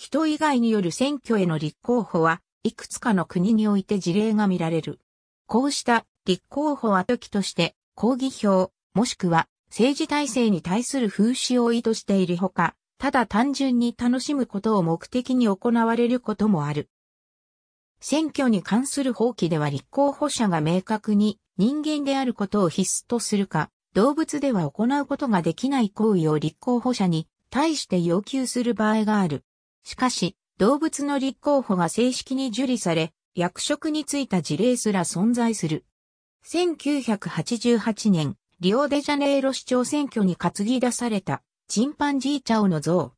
人以外による選挙への立候補は、いくつかの国において事例が見られる。こうした立候補は時として、抗議票、もしくは政治体制に対する風刺を意図しているほか、ただ単純に楽しむことを目的に行われることもある。選挙に関する法規では立候補者が明確に人間であることを必須とするか、動物では行うことができない行為を立候補者に対して要求する場合がある。しかし、動物の立候補が正式に受理され、役職に就いた事例すら存在する。1988年、リオデジャネイロ市長選挙に担ぎ出された、チンパンジーチャオの像。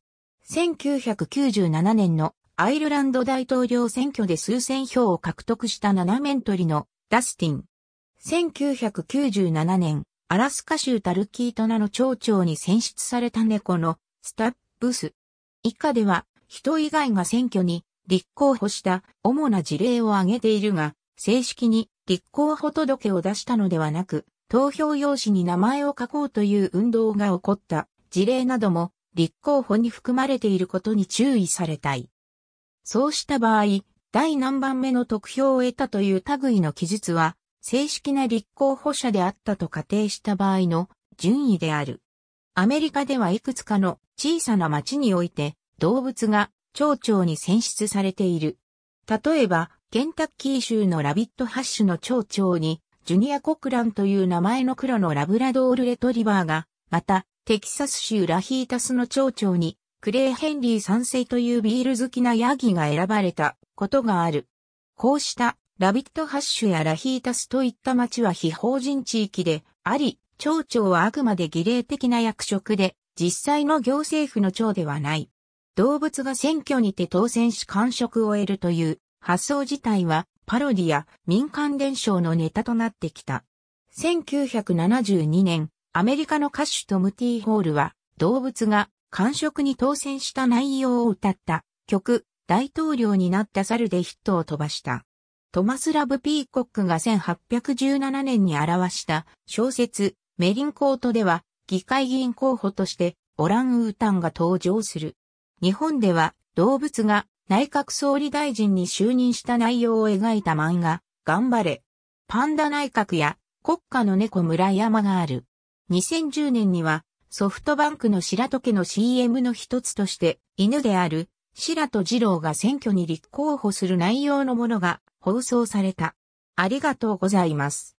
1997年のアイルランド大統領選挙で数千票を獲得した七面鳥のダスティン。1997年、アラスカ州タルキートナの町長に選出された猫のスタッブス。以下では人以外が選挙に立候補した主な事例を挙げているが、正式に立候補届を出したのではなく、投票用紙に名前を書こうという運動が起こった事例なども立候補に含まれていることに注意されたい。そうした場合、第何番目の得票を得たという類の記述は、正式な立候補者であったと仮定した場合の順位である。アメリカではいくつかの小さな町において、動物が蝶々に選出されている。例えば、ケンタッキー州のラビットハッシュの蝶々に、ジュニア・コクランという名前の黒のラブラドール・レトリバーが、また、テキサス州ラヒータスの蝶々に、クレイ・ヘンリー賛世というビール好きなヤギが選ばれたことがある。こうしたラビットハッシュやラヒータスといった町は非法人地域であり、町長はあくまで儀礼的な役職で、実際の行政府の長ではない。動物が選挙にて当選し感触を得るという発想自体はパロディや民間伝承のネタとなってきた。1972年、アメリカの歌手トム・ティー・ホールは動物が感触に当選した内容を歌った曲、大統領になった猿でヒットを飛ばした。トマス・ラブ・ピーコックが1817年に表した小説、メリンコートでは議会議員候補としてオランウータンが登場する。日本では動物が内閣総理大臣に就任した内容を描いた漫画、頑張れ。パンダ内閣や国家の猫村山がある。2010年にはソフトバンクの白戸家の CM の一つとして犬である白戸二郎が選挙に立候補する内容のものが放送された。ありがとうございます。